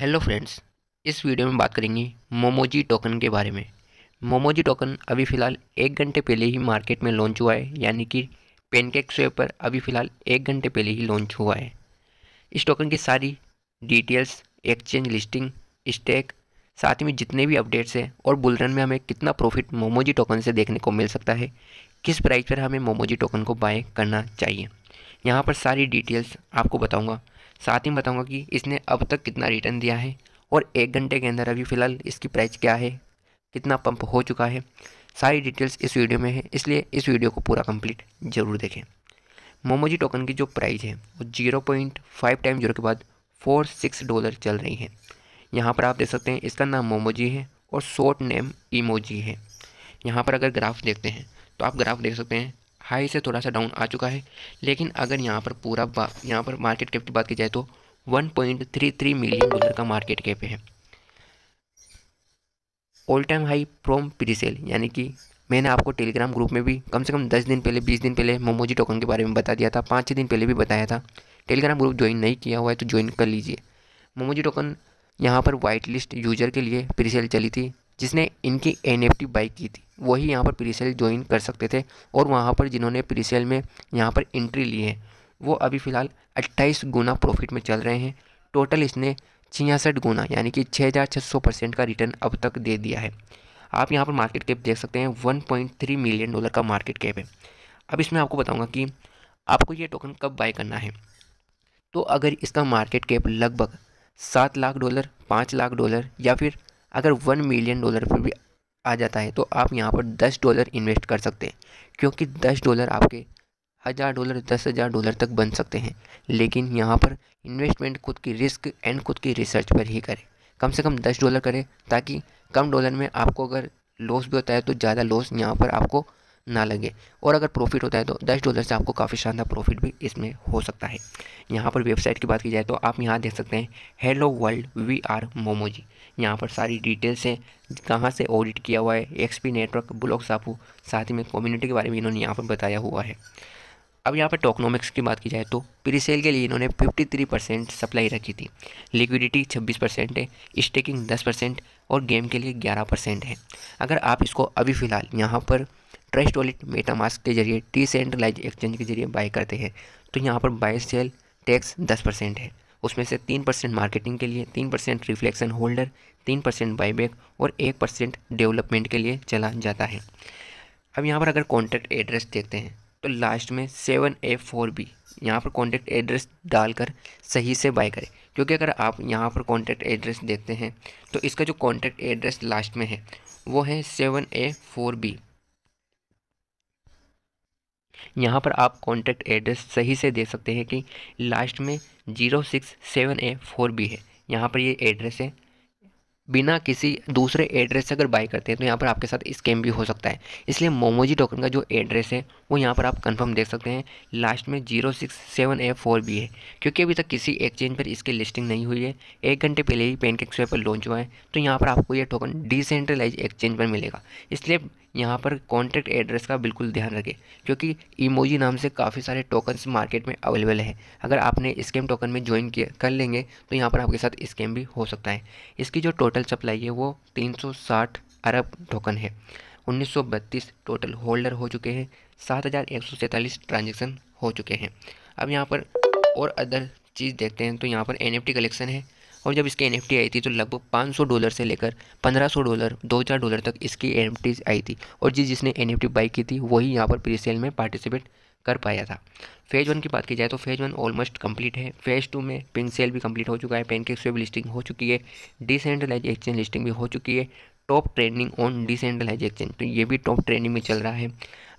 hello friends इस video में बात करेंगे मोमोजी टोकन के बारे में मोमोजी टोकन अभी फ़िलहाल एक घंटे पहले ही मार्केट में लॉन्च हुआ है यानी कि पेनकेक स्वेप पर अभी फ़िलहाल एक घंटे पहले ही लॉन्च हुआ है इस टोकन की सारी डिटेल्स एक्सचेंज लिस्टिंग स्टेक साथ में जितने भी अपडेट्स हैं और बुलरन में हमें कितना प्रॉफिट मोमोजी टोकन से देखने को मिल सकता है किस प्राइस पर हमें मोमोजी टोकन को बाय करना चाहिए यहाँ पर सारी डिटेल्स आपको बताऊँगा साथ ही बताऊँगा कि इसने अब तक कितना रिटर्न दिया है और एक घंटे के अंदर अभी फ़िलहाल इसकी प्राइस क्या है कितना पंप हो चुका है सारी डिटेल्स इस वीडियो में है इसलिए इस वीडियो को पूरा कंप्लीट ज़रूर देखें मोमोजी टोकन की जो प्राइस है वो zero point five time zero के बाद फोर सिक्स डॉलर चल रही है यहाँ पर आप देख सकते हैं इसका नाम मोमोजी है और शॉर्ट नेम इमोजी है यहाँ पर अगर ग्राफ देखते हैं तो आप ग्राफ देख सकते हैं हाई से थोड़ा सा डाउन आ चुका है लेकिन अगर यहाँ पर पूरा यहाँ पर मार्केट कैप की बात की जाए तो 1.33 मिलियन डॉलर का मार्केट कैप है all time high from presale यानी कि मैंने आपको टेलीग्राम ग्रुप में भी कम से कम दस दिन पहले बीस दिन पहले मोमोजी टोकन के बारे में बता दिया था पाँच छः दिन पहले भी बताया था टेलीग्राम ग्रुप ज्वाइन नहीं किया हुआ है तो ज्वाइन कर लीजिए मोमोजी टोकन यहाँ पर वाइट लिस्ट यूजर के लिए प्री सेल चली थी जिसने इनकी एन बाई की थी वही यहाँ पर प्री सेल ज्वाइन कर सकते थे और वहाँ पर जिन्होंने प्री सेल में यहाँ पर एंट्री ली है वो अभी फ़िलहाल अट्ठाईस गुना प्रॉफिट में चल रहे हैं टोटल इसने छियासठ गुना यानी कि छः हज़ार छः सौ परसेंट का रिटर्न अब तक दे दिया है आप यहाँ पर मार्केट कैप देख सकते हैं one point three million dollar का मार्केट कैप है अब इसमें आपको बताऊँगा कि आपको ये टोकन कब बाय करना है तो अगर इसका मार्केट कैप लगभग सात लाख डॉलर पाँच लाख डॉलर या फिर अगर वन मिलियन डॉलर पर भी आ जाता है तो आप यहाँ पर दस डॉलर इन्वेस्ट कर सकते हैं क्योंकि दस डॉलर आपके हज़ार डॉलर दस हज़ार डॉलर तक बन सकते हैं लेकिन यहाँ पर इन्वेस्टमेंट खुद की रिस्क एंड खुद की रिसर्च पर ही करें कम से कम दस डॉलर करें ताकि कम डॉलर में आपको अगर लॉस भी होता है तो ज़्यादा लॉस यहाँ पर आपको ना लगे और अगर प्रॉफिट होता है तो दस डॉलर से आपको काफ़ी शानदार प्रॉफिट भी इसमें हो सकता है यहाँ पर वेबसाइट की बात की जाए तो आप यहाँ देख सकते हैं hello world we are Momoji यहाँ पर सारी डिटेल्स हैं कहाँ से ऑडिट किया हुआ है एक्सपी नेटवर्क ब्लॉक साफू साथ ही में कम्युनिटी के बारे में इन्होंने यहाँ पर बताया हुआ है अब यहाँ पर टोकनोमिक्स की बात की जाए तो प्रीसेल सेल के लिए इन्होंने 53 परसेंट सप्लाई रखी थी लिक्विडिटी 26 परसेंट है स्टेकिंग 10 परसेंट और गेम के लिए 11 परसेंट है अगर आप इसको अभी फ़िलहाल यहाँ पर ट्रस्ट वॉलेट मेटामास्क के जरिए डिसेंट्रलाइज एक्सचेंज के जरिए बाय करते हैं तो यहाँ पर बाय सेल टैक्स दस परसेंट है उसमें से तीन परसेंट मार्केटिंग के लिए तीन परसेंट रिफ्लेक्शन होल्डर तीन परसेंट बाईबैक और एक परसेंट डेवलपमेंट के लिए चला जाता है अब यहाँ पर अगर कॉन्टैक्ट एड्रेस देखते हैं तो लास्ट में सेवन ए फोर बी यहाँ पर कॉन्टैक्ट एड्रेस डालकर सही से बाय करें क्योंकि अगर आप यहाँ पर कॉन्टैक्ट एड्रेस देखते हैं तो इसका जो कॉन्टैक्ट एड्रेस लास्ट में है वो है सेवन ए फोर बी यहाँ पर आप कॉन्टैक्ट एड्रेस सही से दे सकते हैं कि लास्ट में zero six seven A four B है यहाँ पर ये एड्रेस है बिना किसी दूसरे एड्रेस से अगर बाई करते हैं तो यहाँ पर आपके साथ स्कैम भी हो सकता है इसलिए मोमोजी टोकन का जो एड्रेस है वो यहाँ पर आप कंफर्म देख सकते हैं लास्ट में zero six seven A four B है क्योंकि अभी तक किसी एक्सचेंज पर इसकी लिस्टिंग नहीं हुई है एक घंटे पहले ही पेनकेक स्वे पर लॉन्च हुआ है तो यहाँ पर आपको ये टोकन डिसेंट्रलाइज एक्सचेंज पर मिलेगा इसलिए यहाँ पर कॉन्टैक्ट एड्रेस का बिल्कुल ध्यान रखें क्योंकि इमोजी नाम से काफ़ी सारे टोकन्स मार्केट में अवेलेबल हैं अगर आपने स्कैम टोकन में ज्वाइन किया कर लेंगे तो यहाँ पर आपके साथ स्कैम भी हो सकता है इसकी जो टोटल सप्लाई है वो 360 अरब टोकन है 1932 टोटल होल्डर हो चुके हैं सात हज़ार एक सौ सैंतालीस ट्रांजेक्शन हो चुके हैं अब यहाँ पर और अदर चीज़ देखते हैं तो यहाँ पर एन कलेक्शन है और जब इसकी एन आई थी तो लगभग 500 डॉलर से लेकर 1500 डॉलर 2000 डॉलर तक इसकी एन आई थी और जिस जिसने एन बाई की थी वही यहाँ पर प्री सेल में पार्टिसिपेट कर पाया था फेज़ वन की बात की जाए तो फेज़ वन ऑलमोस्ट कंप्लीट है फेज़ टू में पिन सेल भी कंप्लीट हो चुका है पेनकेक स्वेब लिस्टिंग हो चुकी है डिसेंट्रलाइज एक्सचेंज लिस्टिंग भी हो चुकी है top trending on decentralise exchange तो ये भी टॉप ट्रेंडिंग में चल रहा है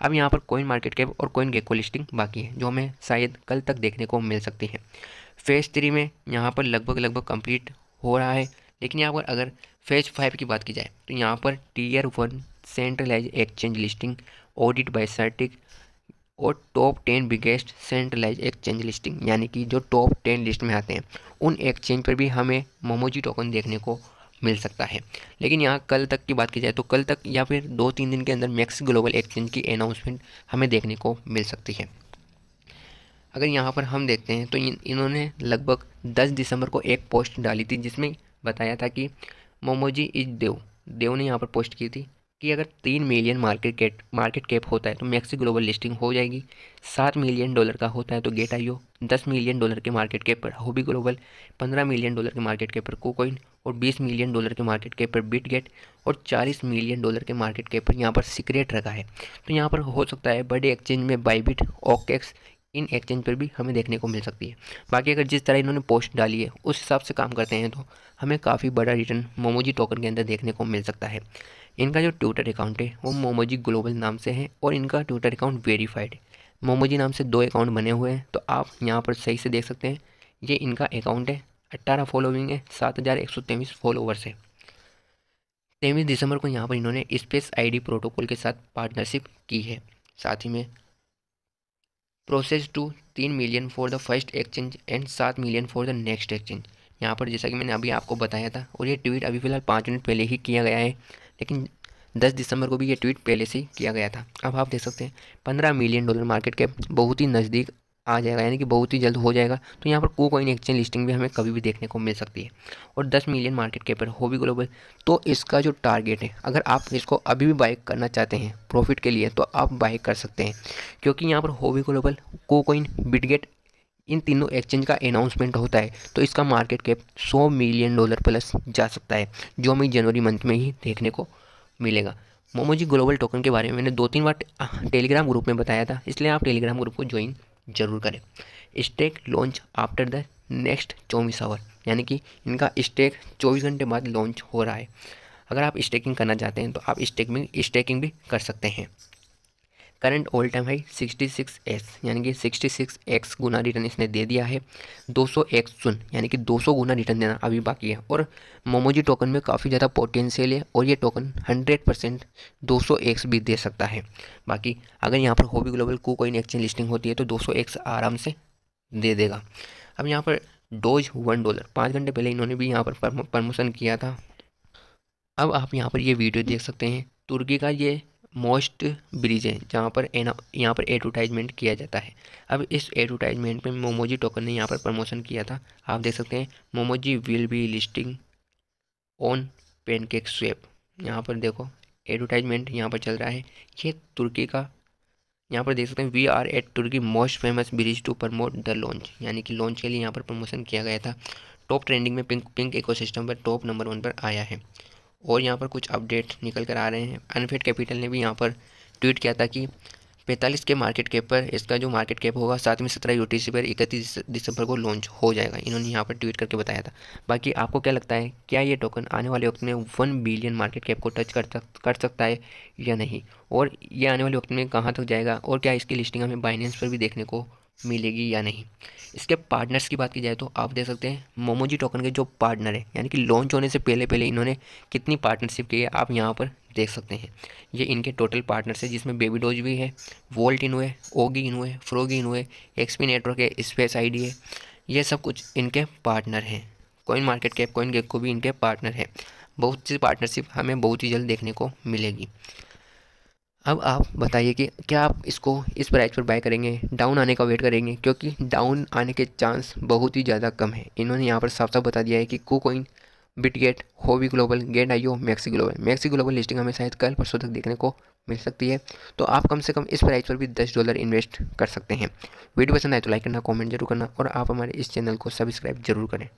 अब यहाँ पर कोइन मार्केट कैप और कोइन गेको लिस्टिंग बाकी है जो हमें शायद कल तक देखने को मिल सकती है फेज़ थ्री में यहाँ पर लगभग लगभग कंप्लीट हो रहा है लेकिन यहाँ पर अगर फेज फाइव की बात की जाए तो यहाँ पर tier one centralise exchange listing audit by Certik और top ten biggest centralise exchange listing यानी कि जो टॉप टेन लिस्ट में आते हैं उन एक्सचेंज पर भी हमें मोमोजी टोकन देखने को मिल सकता है लेकिन यहाँ कल तक की बात की जाए तो कल तक या फिर दो तीन दिन के अंदर मैक्स ग्लोबल एक्सचेंज की अनाउंसमेंट हमें देखने को मिल सकती है अगर यहाँ पर हम देखते हैं तो इन, इन्होंने लगभग 10 दिसंबर को एक पोस्ट डाली थी जिसमें बताया था कि मोमोजी इज देव देव ने यहाँ पर पोस्ट की थी कि अगर तीन million market cat market cap होता है तो मैक्सी ग्लोबल लिस्टिंग हो जाएगी सात मिलियन डॉलर का होता है तो गेट आईओ दस मिलियन डॉलर के मार्केट कैप पर होबी ग्लोबल पंद्रह मिलियन डॉलर के मार्केट कैप पर कोकोइन और बीस मिलियन डॉलर के मार्केट कैप पर बिट गेट और चालीस मिलियन डॉलर के मार्केट कैप पर यहाँ पर सिक्रेट रखा है तो यहाँ पर हो सकता है बड़े एक्सचेंज में बाईबिट ओकेक्स इन एक्सचेंज पर भी हमें देखने को मिल सकती है बाकी अगर जिस तरह इन्होंने पोस्ट डाली है उस हिसाब से काम करते हैं तो हमें काफ़ी बड़ा रिटर्न मोमोजी टोकन के अंदर देखने को मिल सकता है इनका जो ट्विटर अकाउंट है वो मोमोजी ग्लोबल नाम से है और इनका ट्विटर अकाउंट वेरीफाइड है मोमोजी नाम से दो अकाउंट बने हुए हैं तो आप यहाँ पर सही से देख सकते हैं ये इनका अकाउंट है अट्ठारह फॉलोइंग है सात हज़ार एक सौ तेईस फॉलोवर्स है तेईस दिसंबर को यहाँ पर इन्होंने स्पेस आईडी प्रोटोकॉल के साथ पार्टनरशिप की है साथ ही में प्रोसेस टू तीन million for the first exchange and सात million for the next exchange यहाँ पर जैसा कि मैंने अभी आपको बताया था और ये ट्वीट अभी फ़िलहाल पाँच मिनट पहले ही किया गया है लेकिन दस दिसंबर को भी ये ट्वीट पहले से किया गया था अब आप देख सकते हैं पंद्रह मिलियन डॉलर मार्केट कैप बहुत ही नज़दीक आ जाएगा यानी कि बहुत ही जल्द हो जाएगा तो यहाँ पर को कोइन एक्सचेंज लिस्टिंग भी हमें कभी भी देखने को मिल सकती है और 10 मिलियन मार्केट कैप पर भी ग्लोबल तो इसका जो टारगेट है अगर आप इसको अभी भी बाइक करना चाहते हैं प्रॉफिट के लिए तो आप बाइक कर सकते हैं क्योंकि यहाँ पर भी ग्लोबल को कोइन बिटगेट इन तीनों एक्सचेंज का अनाउंसमेंट होता है तो इसका मार्केट कैप सौ मिलियन डॉलर प्लस जा सकता है जो हमें जनवरी मंथ में ही देखने को मिलेगा मोमोजी ग्लोबल टोकन के बारे में मैंने दो तीन बार टेलीग्राम ग्रुप में बताया था इसलिए आप टेलीग्राम ग्रुप को ज्वाइन जरूर करें stake launch after the next चौबीस आवर यानी कि इनका स्टेक चौबीस घंटे बाद लॉन्च हो रहा है अगर आप स्टेकिंग करना चाहते हैं तो आप स्टेकिंग स्टेकिंग भी कर सकते हैं current all time high 66s यानी कि 66x गुना रिटर्न इसने दे दिया है 200x सुन यानी कि 200 गुना रिटर्न देना अभी बाकी है और मोमोजी टोकन में काफ़ी ज़्यादा पोटेंशियल है और ये टोकन 100 परसेंट दो भी दे सकता है बाकी अगर यहाँ पर होबी ग्लोबल को कोई एक्सचेंज लिस्टिंग होती है तो 200x आराम से दे देगा अब यहाँ पर डोज वन डॉलर पाँच घंटे पहले इन्होंने भी यहाँ पर प्रमोशन किया था अब आप यहाँ पर ये वीडियो देख सकते हैं तुर्की का ये मोस्ट ब्रिज है जहाँ पर यहाँ पर एडवर्टाइजमेंट किया जाता है अब इस एडवर्टाइजमेंट में मोमोजी टोकन ने यहाँ पर प्रमोशन किया था आप देख सकते हैं Momoji will be listing on Pancake Swap यहाँ पर देखो एडवर्टाइजमेंट यहाँ पर चल रहा है ये तुर्की का यहाँ पर देख सकते हैं वी आर एट तुर्की most famous bridge to promote the launch यानी कि लॉन्च के लिए यहाँ पर प्रमोशन किया गया था टॉप ट्रेंडिंग में पिंक पिंक इकोसिस्टम पर टॉप नंबर वन पर आया है और यहाँ पर कुछ अपडेट निकल कर आ रहे हैं अनफेड कैपिटल ने भी यहाँ पर ट्वीट किया था कि पैंतालीस के मार्केट कैप पर इसका जो मार्केट कैप होगा साथ में सत्रह यू पर इकतीस दिसंबर को लॉन्च हो जाएगा इन्होंने यहाँ पर ट्वीट करके बताया था बाकी आपको क्या लगता है क्या ये टोकन आने वाले वक्त में वन बिलियन मार्केट कैप को टच कर सक कर सकता है या नहीं और ये आने वाले वक्त में कहाँ तक जाएगा और क्या इसकी लिस्टिंग हमें बाइनेंस पर भी देखने को मिलेगी या नहीं इसके पार्टनर्स की बात की जाए तो आप देख सकते हैं मोमोजी टोकन के जो पार्टनर हैं यानी कि लॉन्च होने से पहले पहले इन्होंने कितनी पार्टनरशिप की है आप यहाँ पर देख सकते हैं ये इनके टोटल पार्टनर्स है जिसमें बेबी डोज भी है वोल्ट इन हुए ओगी इन हुए फ्रोगी इन हुए एक्सपी नेटवर्क है स्पेस डी है ये सब कुछ इनके पार्टनर हैं coin market cap coin gecko को भी इनके पार्टनर हैं बहुत सी पार्टनरशिप हमें बहुत ही जल्द देखने को मिलेगी अब आप बताइए कि क्या आप इसको इस प्राइस पर बाय करेंगे डाउन आने का वेट करेंगे क्योंकि डाउन आने के चांस बहुत ही ज़्यादा कम है इन्होंने यहाँ पर साफ साफ बता दिया है कि KuCoin Bitget Huobi Global Gate IO MEXC Global MEXC Global listing हमें शायद कल परसों तक देखने को मिल सकती है तो आप कम से कम इस प्राइस पर भी दस डॉलर इन्वेस्ट कर सकते हैं वीडियो पसंद आए तो लाइक करना कॉमेंट जरूर करना और आप हमारे इस चैनल को सब्सक्राइब जरूर करें